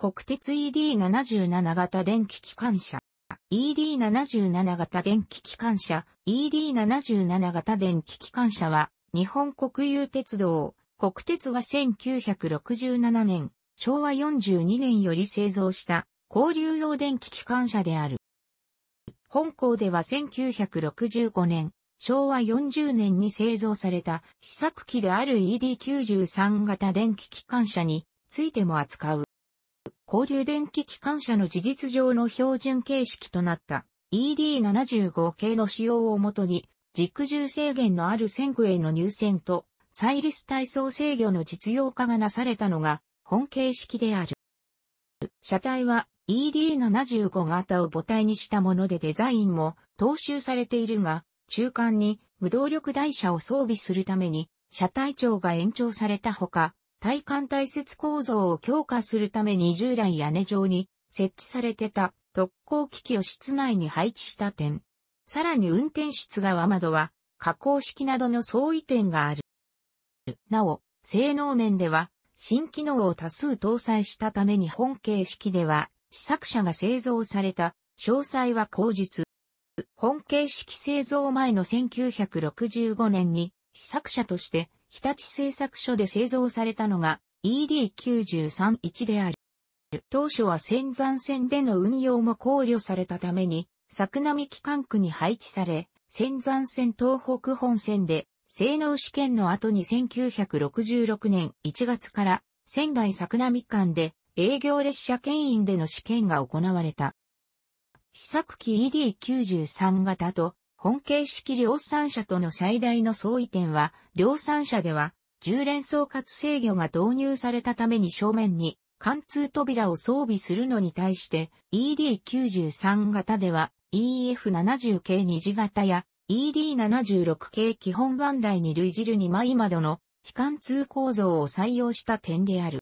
国鉄 ED77 型電気機関車。ED77 型電気機関車、ED77 型電気機関車は、日本国有鉄道、国鉄が1967年、昭和42年より製造した、交流用電気機関車である。本校では1965年、昭和40年に製造された試作機である ED93 型電気機関車についても扱う。交流電気機関車の事実上の標準形式となった ED75 系の仕様をもとに、軸重制限のある線区への入線と、サイリス体操制御の実用化がなされたのが、本形式である。車体は ED75 型を母体にしたものでデザインも踏襲されているが、中間に無動力台車を装備するために、車体長が延長されたほか、体幹体切構造を強化するために従来屋根上に設置されてた特攻機器を室内に配置した点。さらに運転室側窓は加工式などの相違点がある。なお、性能面では新機能を多数搭載したために本形式では試作車が製造された詳細は口述。本形式製造前の1965年に試作車として日立製作所で製造されたのが ED931 である。当初は仙山線での運用も考慮されたために、作並機関区に配置され、仙山線東北本線で、性能試験の後に1966年1月から仙台作並間で営業列車牽引での試験が行われた。試作機 ED93 型と本形式量産車との最大の相違点は、量産車では、重連総括制御が導入されたために正面に貫通扉を装備するのに対して ED93 型では EF70 系二次型や ED76 系基本番台に類似る2枚窓の非貫通構造を採用した点である。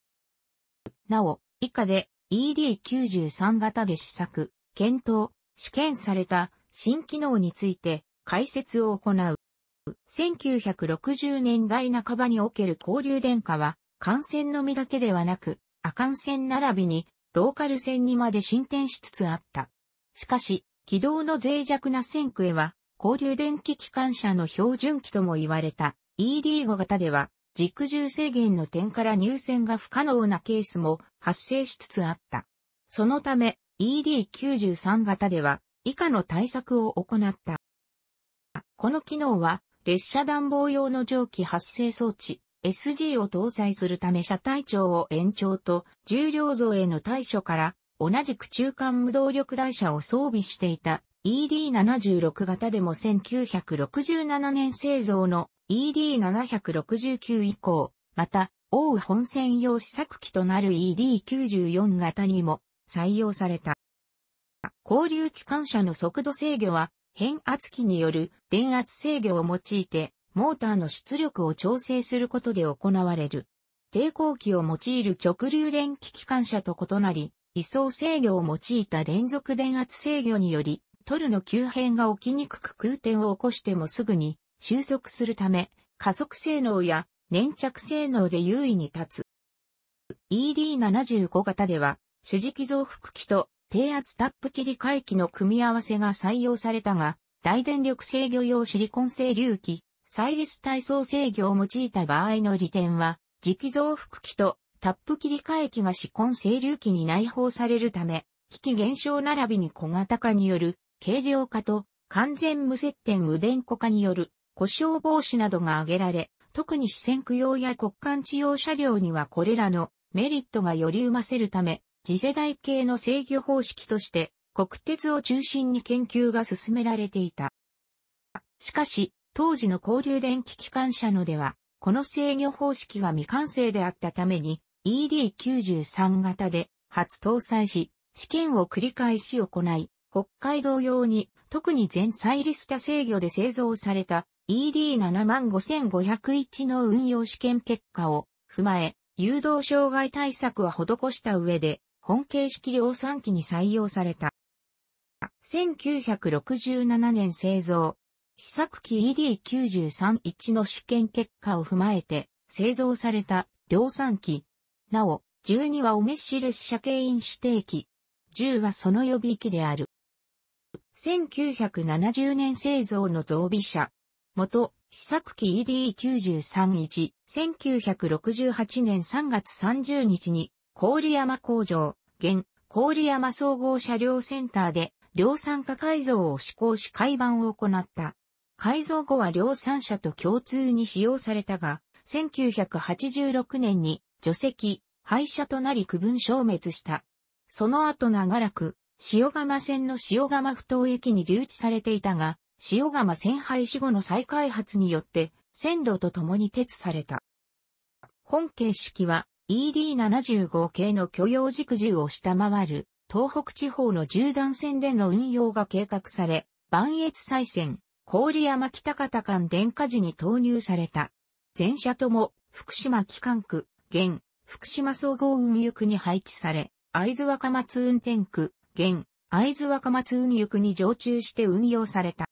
なお、以下で ED93 型で試作、検討、試験された新機能について解説を行う。1960年代半ばにおける交流電化は、幹線のみだけではなく、亜寒線並びに、ローカル線にまで進展しつつあった。しかし、軌道の脆弱な線区へは、交流電気機関車の標準機とも言われた ED5 型では、軸重制限の点から入線が不可能なケースも発生しつつあった。そのため、ED93 型では、以下の対策を行った。この機能は、列車暖房用の蒸気発生装置、SG を搭載するため車体長を延長と重量増への対処から同じく中間無動力台車を装備していた ED76 型でも1967年製造の ED769 以降、また、大本線用試作機となる ED94 型にも採用された。交流機関車の速度制御は、変圧器による電圧制御を用いて、モーターの出力を調整することで行われる。抵抗器を用いる直流電気機関車と異なり、位相制御を用いた連続電圧制御により、トルの急変が起きにくく空転を起こしてもすぐに収束するため、加速性能や粘着性能で優位に立つ。ED75 型では、主軸増幅器と低圧タップ切り替え機の組み合わせが採用されたが、大電力制御用シリコン製流器、サイリス体操制御を用いた場合の利点は、磁気増幅器とタップ切り替え機がシコン整流器に内包されるため、機器減少並びに小型化による軽量化と完全無接点無電子化による故障防止などが挙げられ、特に視線区用や国間地用車両にはこれらのメリットがより生ませるため、次世代系の制御方式として国鉄を中心に研究が進められていた。しかし、当時の交流電気機関車のでは、この制御方式が未完成であったために ED93 型で初搭載し、試験を繰り返し行い、北海道用に特に全サイリスタ制御で製造された ED75501 の運用試験結果を踏まえ、誘導障害対策は施した上で本形式量産機に採用された。1967年製造。試作機 ED931 の試験結果を踏まえて製造された量産機。なお、12はお召し列車系員指定機。10はその予備機である。1970年製造の増備車。元、試作機 ED931。1968年3月30日に郡山工場、現、郡山総合車両センターで、量産化改造を施行し改版を行った。改造後は量産車と共通に使用されたが、1986年に除籍、廃車となり区分消滅した。その後長らく、塩釜線の塩釜不当駅に留置されていたが、塩釜線廃止後の再開発によって、線路と共に鉄された。本形式は、ED75 系の許容軸1を下回る東北地方の縦断線での運用が計画され、万越西線、郡山北方間電化時に投入された。全車とも福島機関区、現、福島総合運輸区に配置され、会津若松運転区、現、会津若松運輸区に常駐して運用された。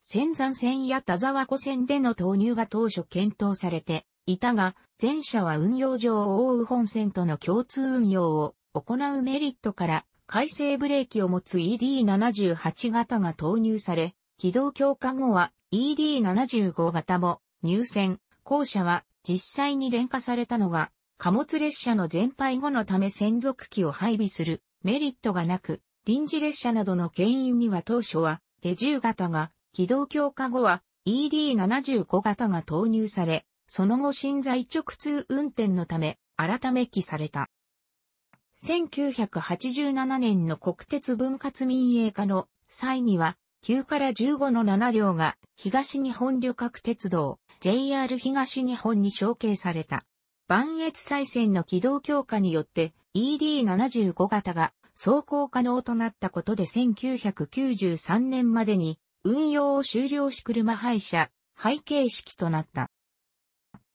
仙山線や田沢湖線での投入が当初検討されて、いたが、前者は運用上を覆う本線との共通運用を行うメリットから、回生ブレーキを持つ ED78 型が投入され、軌道強化後は ED75 型も入線、後者は実際に電化されたのが、貨物列車の全廃後のため専属機を配備するメリットがなく、臨時列車などの牽引には当初は手10型が、軌道強化後は ED75 型が投入され、その後心在直通運転のため、改め期された。1987年の国鉄分割民営化の際には、9から15の7両が東日本旅客鉄道 JR 東日本に承継された。万越再線の軌道強化によって ED75 型が走行可能となったことで1993年までに運用を終了し車廃車、背景式となった。